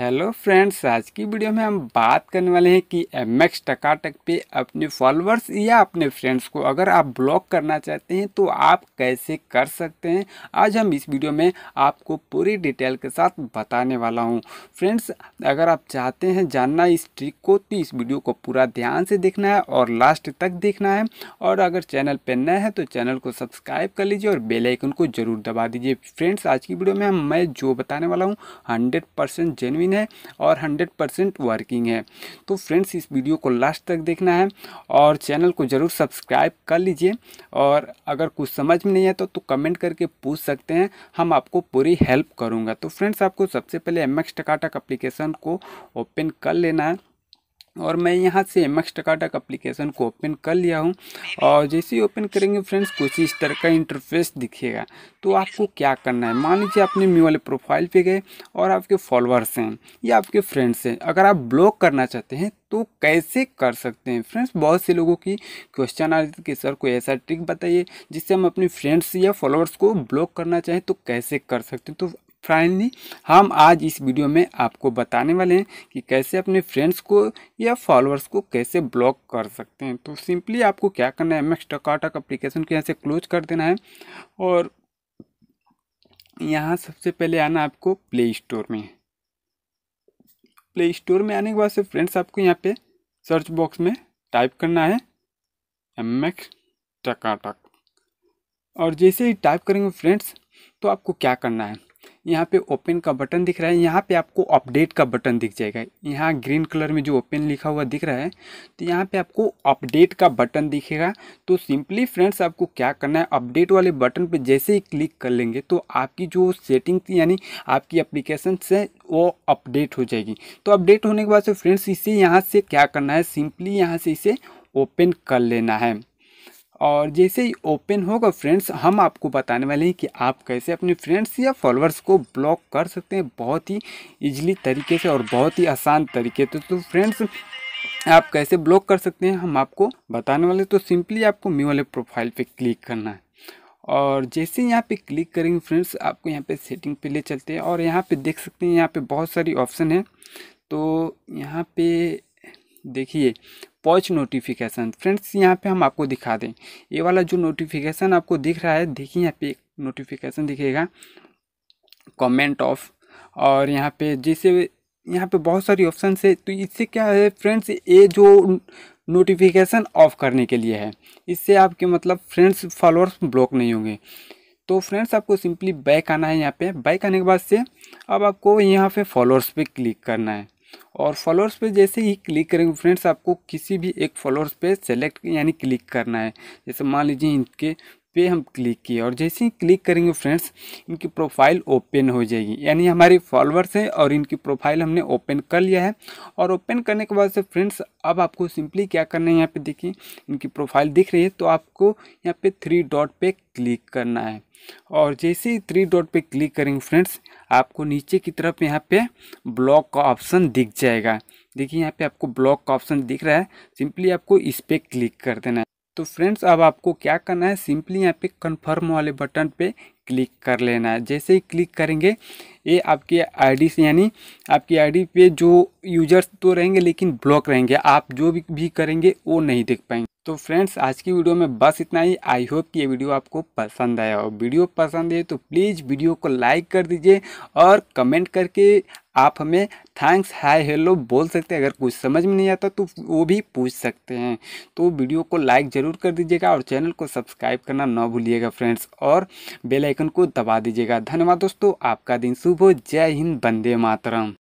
hello friends आज की video में हम बात करने वाले हैं कि एम एक्स टकाटक पे अपने फॉलोअर्स या अपने फ्रेंड्स को अगर आप ब्लॉक करना चाहते हैं तो आप कैसे कर सकते हैं आज हम इस वीडियो में आपको पूरी डिटेल के साथ बताने वाला हूं फ्रेंड्स अगर आप चाहते हैं जानना इस ट्रिक को तो इस वीडियो को पूरा ध्यान से देखना है और लास्ट तक देखना है और अगर चैनल पर नए हैं तो चैनल को सब्सक्राइब कर लीजिए और बेलाइकन को जरूर दबा दीजिए फ्रेंड्स आज की वीडियो में मैं जो बताने वाला हूँ हंड्रेड परसेंट मशीन है और हंड्रेड परसेंट वर्किंग है तो फ्रेंड्स इस वीडियो को लास्ट तक देखना है और चैनल को ज़रूर सब्सक्राइब कर लीजिए और अगर कुछ समझ में नहीं आता तो, तो कमेंट करके पूछ सकते हैं हम आपको पूरी हेल्प करूँगा तो फ्रेंड्स आपको सबसे पहले एम एक्स टकाटक अप्लीकेशन को ओपन कर लेना है और मैं यहाँ से एम एक्स टकाटक अप्लीकेशन को ओपन कर लिया हूँ और जैसे ही ओपन करेंगे फ्रेंड्स कुछ इस तरह का इंटरफेस दिखेगा तो आपको क्या करना है मान लीजिए आपने मी वाले प्रोफाइल पे गए और आपके फॉलोअर्स हैं या आपके फ्रेंड्स हैं अगर आप ब्लॉक करना चाहते हैं तो कैसे कर सकते हैं फ्रेंड्स बहुत से लोगों की क्वेश्चन आ रही थी कि सर कोई ऐसा ट्रिक बताइए जिससे हम अपने फ्रेंड्स या फॉलोअर्स को ब्लॉक करना चाहें तो कैसे कर सकते हैं तो फाइनली हम आज इस वीडियो में आपको बताने वाले हैं कि कैसे अपने फ्रेंड्स को या फॉलोअर्स को कैसे ब्लॉक कर सकते हैं तो सिंपली आपको क्या करना है एम एक्स टकाटक अप्लीकेशन को यहाँ से क्लोज कर देना है और यहाँ सबसे पहले आना आपको प्ले स्टोर में प्ले स्टोर में आने के बाद से फ्रेंड्स आपको यहाँ पे सर्च बॉक्स में टाइप करना है एम एक्स टकाटक और जैसे ही टाइप करेंगे फ्रेंड्स तो आपको क्या करना है यहाँ पे ओपन का बटन दिख रहा है यहाँ पे आपको अपडेट का बटन दिख जाएगा यहाँ ग्रीन कलर में जो ओपन लिखा हुआ दिख रहा है तो यहाँ पे आपको अपडेट का बटन दिखेगा तो सिंपली फ्रेंड्स आपको क्या करना है अपडेट वाले बटन पे जैसे ही क्लिक कर लेंगे तो आपकी जो सेटिंग थी यानी आपकी अप्लीकेशन से वो अपडेट हो जाएगी तो अपडेट होने के बाद से फ्रेंड्स इसे यहाँ से क्या करना है सिंपली यहाँ से इसे ओपन कर लेना है और जैसे ही ओपन होगा फ्रेंड्स हम आपको बताने वाले हैं कि आप कैसे अपने फ्रेंड्स या फॉलोअर्स को ब्लॉक कर सकते हैं बहुत ही ईजिली तरीके से और बहुत ही आसान तरीके से तो फ्रेंड्स आप कैसे ब्लॉक कर सकते हैं हम आपको बताने वाले तो सिंपली आपको मी वाले प्रोफाइल पे क्लिक करना है और जैसे यहाँ पे क्लिक करेंगे फ्रेंड्स आपको यहाँ पे सेटिंग पे ले चलते हैं और यहाँ पे देख सकते हैं यहाँ पे बहुत सारी ऑप्शन है तो यहाँ पे देखिए पॉच नोटिफिकेशन फ्रेंड्स यहाँ पे हम आपको दिखा दें ये वाला जो नोटिफिकेशन आपको दिख रहा है देखिए यहाँ पे एक नोटिफिकेशन दिखेगा कमेंट ऑफ और यहाँ पे जैसे यहाँ पे बहुत सारी ऑप्शन है तो इससे क्या है फ्रेंड्स ये जो नोटिफिकेशन ऑफ करने के लिए है इससे आपके मतलब फ्रेंड्स फॉलोअर्स ब्लॉक नहीं होंगे तो फ्रेंड्स आपको सिंपली बैक आना है यहाँ पे बैक आने के बाद से अब आपको यहाँ पे फॉलोअर्स पे क्लिक करना है और फॉलोअर्स पे जैसे ही क्लिक करेंगे फ्रेंड्स आपको किसी भी एक फॉलोअर्स पे सेलेक्ट यानी क्लिक करना है जैसे मान लीजिए इनके पे हम क्लिक किए और जैसे ही क्लिक करेंगे फ्रेंड्स इनकी प्रोफाइल ओपन हो जाएगी यानी हमारे फॉलोअर्स हैं और इनकी प्रोफाइल हमने ओपन कर लिया है और ओपन करने के बाद से फ्रेंड्स अब आपको सिंपली क्या करना है यहाँ पे देखिए इनकी प्रोफाइल दिख रही है तो आपको यहाँ पे थ्री डॉट पे क्लिक करना है और जैसे ही थ्री डॉट पर क्लिक करेंगे फ्रेंड्स आपको नीचे की तरफ यहाँ पे ब्लॉक का ऑप्शन दिख जाएगा देखिए यहाँ पर आपको ब्लॉक का ऑप्शन दिख रहा है सिंपली आपको इस पर क्लिक कर देना है तो फ्रेंड्स अब आपको क्या करना है सिंपली यहाँ पे कंफर्म वाले बटन पे क्लिक कर लेना है जैसे ही क्लिक करेंगे ये आपकी आईडी से यानी आपकी आईडी पे जो यूजर्स तो रहेंगे लेकिन ब्लॉक रहेंगे आप जो भी, भी करेंगे वो नहीं देख पाएंगे तो फ्रेंड्स आज की वीडियो में बस इतना ही आई होप कि ये वीडियो आपको पसंद आया हो वीडियो पसंद है तो प्लीज़ वीडियो को लाइक कर दीजिए और कमेंट करके आप हमें थैंक्स हाय हेलो बोल सकते हैं अगर कुछ समझ में नहीं आता तो वो भी पूछ सकते हैं तो वीडियो को लाइक ज़रूर कर दीजिएगा और चैनल को सब्सक्राइब करना ना भूलिएगा फ्रेंड्स और बेलाइकन को दबा दीजिएगा धन्यवाद दोस्तों आपका दिन शुभ हो जय हिंद बंदे मातरम